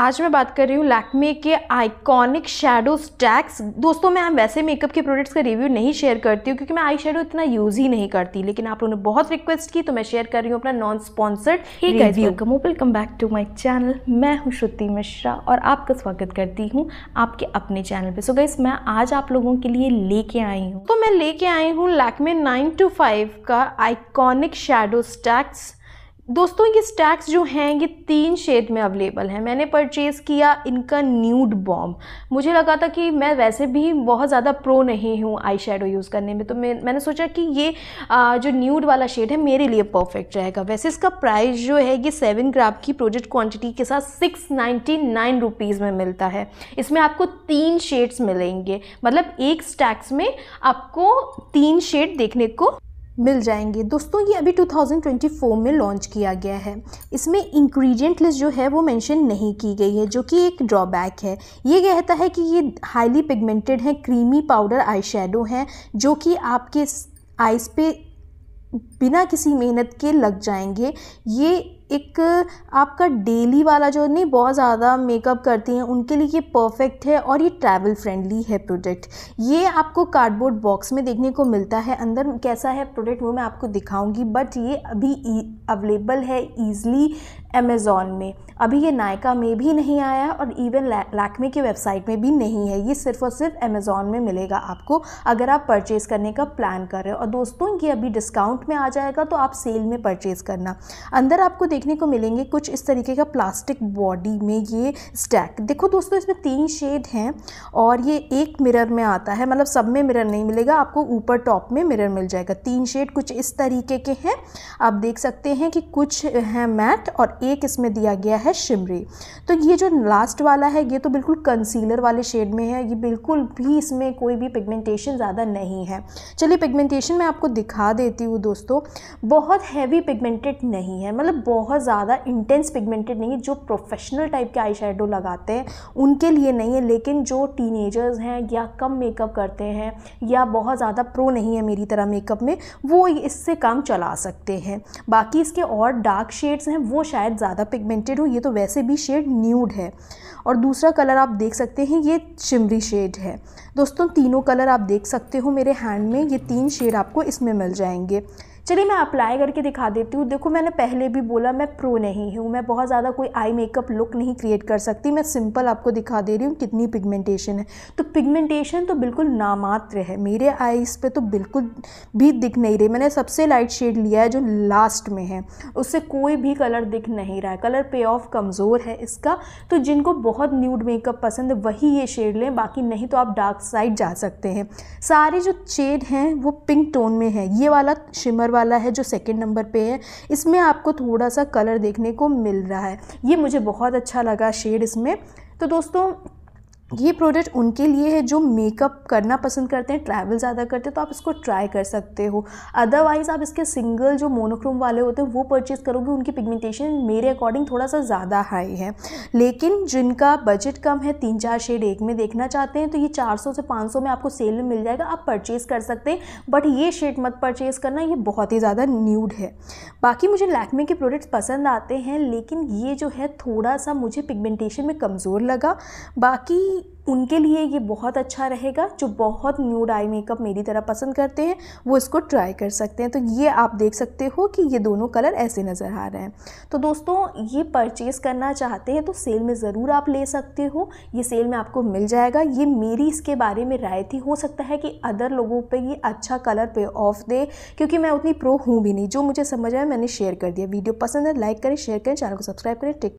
आज मैं बात कर रही हूँ लैक्मे के आइकॉनिक शेडो स्टैक्स दोस्तों मैं वैसे मेकअप के प्रोडक्ट्स का रिव्यू नहीं शेयर करती हूँ क्योंकि मैं आई शेडो इतना यूज़ ही नहीं करती लेकिन आप लोगों ने बहुत रिक्वेस्ट की तो मैं शेयर कर रही हूँ अपना non sponsored welcome welcome back to my channel मैं हूँ श्रुति मिश्रा और आपका स्वागत करती हूँ आपके अपने चैनल पर सो गई मैं आज आप लोगों के लिए लेके आई हूँ तो मैं लेके आई हूँ लैक्मे नाइन टू फाइव का आइकॉनिक शेडो स्टैक्स दोस्तों ये स्टैक्स जो हैं ये तीन शेड में अवेलेबल हैं मैंने परचेज़ किया इनका न्यूड बॉम्ब मुझे लगा था कि मैं वैसे भी बहुत ज़्यादा प्रो नहीं हूँ आई शेडो यूज़ करने में तो मैं मैंने सोचा कि ये आ, जो न्यूड वाला शेड है मेरे लिए परफेक्ट रहेगा वैसे इसका प्राइस जो है ये सेवन ग्राम की प्रोजेक्ट क्वान्टिटी के साथ सिक्स नाइन्टी नाइन रुपीज़ में मिलता है इसमें आपको तीन शेड्स मिलेंगे मतलब एक स्टैक्स में आपको तीन शेड देखने को मिल जाएंगे दोस्तों ये अभी 2024 में लॉन्च किया गया है इसमें इंग्रेडिएंट लिस्ट जो है वो मेंशन नहीं की गई है जो कि एक ड्रॉबैक है ये कहता है कि ये हाईली पिगमेंटेड है क्रीमी पाउडर आई शेडो है जो कि आपके आईज़ पे बिना किसी मेहनत के लग जाएंगे ये एक आपका डेली वाला जो नहीं बहुत ज़्यादा मेकअप करती हैं उनके लिए ये परफेक्ट है और ये ट्रैवल फ्रेंडली है प्रोडक्ट ये आपको कार्डबोर्ड बॉक्स में देखने को मिलता है अंदर कैसा है प्रोडक्ट वो मैं आपको दिखाऊंगी बट ये अभी अवेलेबल e- है ईज़ली अमेज़ॉन में अभी ये नायका में भी नहीं आया और इवन लैकमे की वेबसाइट में भी नहीं है ये सिर्फ और सिर्फ अमेजोन में मिलेगा आपको अगर आप परचेज़ करने का प्लान कर रहे हो और दोस्तों ये अभी डिस्काउंट में आ जाएगा तो आप सेल में परचेज़ करना अंदर आपको देखने को मिलेंगे कुछ इस तरीके का प्लास्टिक बॉडी में ये स्टैक देखो दोस्तों इसमें तीन शेड हैं और ये एक मिरर में आता है मतलब सब में मिरर नहीं मिलेगा आपको ऊपर टॉप में मिरर मिल जाएगा तीन शेड कुछ इस तरीके के हैं आप देख सकते हैं कि कुछ हैं मैट और एक इसमें दिया गया है शिमरी तो ये जो लास्ट वाला है ये तो बिल्कुल कंसीलर वाले शेड में है ये बिल्कुल भी इसमें कोई भी पिगमेंटेशन ज़्यादा नहीं है चलिए पिगमेंटेशन मैं आपको दिखा देती हूँ दोस्तों बहुत हैवी पिगमेंटेड नहीं है मतलब बहुत ज़्यादा इंटेंस पिगमेंटेड नहीं है जो प्रोफेशनल टाइप के आई लगाते हैं उनके लिए नहीं है लेकिन जो टीनेजर्स हैं या कम मेकअप करते हैं या बहुत ज़्यादा प्रो नहीं है मेरी तरह मेकअप में वो इससे काम चला सकते हैं बाकी इसके और डार्क शेड्स हैं वो शायद शायद ज़्यादा पिगमेंटेड हो ये तो वैसे भी शेड न्यूड है और दूसरा कलर आप देख सकते हैं ये शिमरी शेड है दोस्तों तीनों कलर आप देख सकते हो मेरे हैंड में ये तीन शेड आपको इसमें मिल जाएंगे चलिए मैं अप्लाई करके दिखा देती हूँ देखो मैंने पहले भी बोला मैं प्रो नहीं हूँ मैं बहुत ज़्यादा कोई आई मेकअप लुक नहीं क्रिएट कर सकती मैं सिंपल आपको दिखा दे रही हूँ कितनी पिगमेंटेशन है तो पिगमेंटेशन तो बिल्कुल नामात्र है मेरे आईज़ पे तो बिल्कुल भी दिख नहीं रही मैंने सबसे लाइट शेड लिया है जो लास्ट में है उससे कोई भी कलर दिख नहीं रहा है कलर पे ऑफ कमज़ोर है इसका तो जिनको बहुत न्यूड मेकअप पसंद है वही ये शेड लें बाकी नहीं तो आप डार्क साइड जा सकते हैं सारे जो शेड हैं वो पिंक टोन में है ये वाला शिमर वाला है जो सेकेंड नंबर पर है इसमें आपको थोड़ा सा कलर देखने को मिल रहा है ये मुझे बहुत अच्छा लगा शेड इसमें तो दोस्तों ये प्रोडक्ट उनके लिए है जो मेकअप करना पसंद करते हैं ट्रैवल ज़्यादा करते हैं तो आप इसको ट्राई कर सकते हो अदरवाइज़ आप इसके सिंगल जो मोनोक्रोम वाले होते हैं वो परचेज़ करोगे उनकी पिगमेंटेशन मेरे अकॉर्डिंग थोड़ा सा ज़्यादा हाई है लेकिन जिनका बजट कम है तीन चार शेड एक में देखना चाहते हैं तो ये चार से पाँच में आपको सेल में मिल जाएगा आप परचेज़ कर सकते हैं बट ये शेड मत परचेज़ करना ये बहुत ही ज़्यादा न्यूड है बाकी मुझे लैकमे के प्रोडक्ट्स पसंद आते हैं लेकिन ये जो है थोड़ा सा मुझे पिगमेंटेशन में कमज़ोर लगा बाकी उनके लिए ये बहुत अच्छा रहेगा जो बहुत न्यूड आई मेकअप मेरी तरह पसंद करते हैं वो इसको ट्राई कर सकते हैं तो ये आप देख सकते हो कि ये दोनों कलर ऐसे नज़र आ रहे हैं तो दोस्तों ये परचेज़ करना चाहते हैं तो सेल में ज़रूर आप ले सकते हो ये सेल में आपको मिल जाएगा ये मेरी इसके बारे में राय थी हो सकता है कि अदर लोगों पर ये अच्छा कलर पे ऑफ दे क्योंकि मैं उतनी प्रो हूँ भी नहीं जो मुझे समझ आया मैंने शेयर कर दिया वीडियो पसंद है लाइक करें शेयर करें चैनल को सब्सक्राइब करें टेक